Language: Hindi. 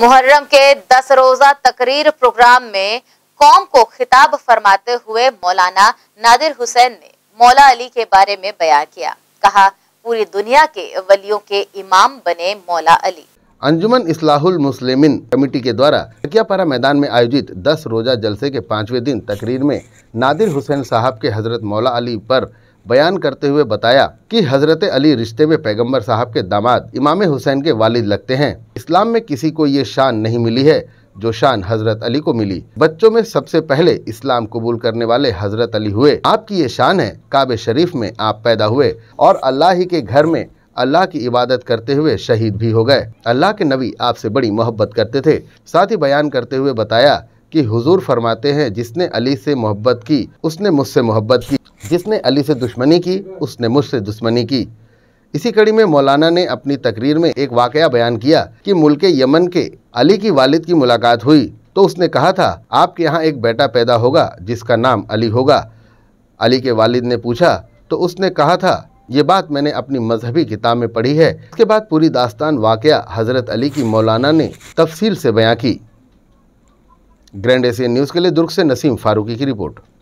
मुहर्रम के दस रोजा तकरीर प्रोग्राम में कौम को खिताब फरमाते हुए मौलाना नादिर हुसैन ने मौला अली के बारे में बया किया कहा पूरी दुनिया के वलियों के इमाम बने मौला अली अंजुमन इस्लाहुल मुस्लिमिन कमेटी के द्वारा तकियापारा मैदान में आयोजित 10 रोजा जलसे के पांचवें दिन तकरीर में नादिर हुसैन साहब के हजरत मौला अली पर बयान करते हुए बताया कि हज़रत अली रिश्ते में पैगंबर साहब के दामाद इमाम हुसैन के वालिद लगते हैं इस्लाम में किसी को ये शान नहीं मिली है जो शान हजरत अली को मिली बच्चों में सबसे पहले इस्लाम कबूल करने वाले हजरत अली हुए आपकी ये शान है काब शरीफ में आप पैदा हुए और अल्लाह ही के घर में अल्लाह की इबादत करते हुए शहीद भी हो गए अल्लाह के नबी आपसे बड़ी मोहब्बत करते थे साथ ही बयान करते हुए बताया कि हुजूर फरमाते हैं जिसने अली से मोहब्बत की उसने मुझसे मोहब्बत की जिसने अली से दुश्मनी की उसने मुझसे दुश्मनी की इसी कड़ी में मौलाना ने अपनी तकरीर में एक वाक़ बयान किया कि मुल्क यमन के अली की वालिद की मुलाकात हुई तो उसने कहा था आपके यहाँ एक बेटा पैदा होगा जिसका नाम अली होगा अली के वालिद ने पूछा तो उसने कहा था ये बात मैंने अपनी मजहबी किताब में पढ़ी है इसके बाद पूरी दास्तान वाक़ हज़रत अली की मौलाना ने तफसील से बयां की ग्रैंड एशियन न्यूज़ के लिए दुर्ग से नसीम फारूकी की रिपोर्ट